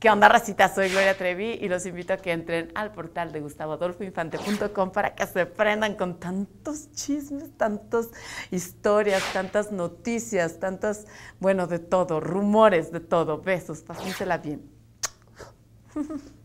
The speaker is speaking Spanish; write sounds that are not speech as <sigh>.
¿Qué onda, racita? Soy Gloria Trevi y los invito a que entren al portal de gustavoadolfoinfante.com para que se prendan con tantos chismes, tantas historias, tantas noticias, tantas, bueno, de todo, rumores de todo. Besos, pásensela bien. <laughs>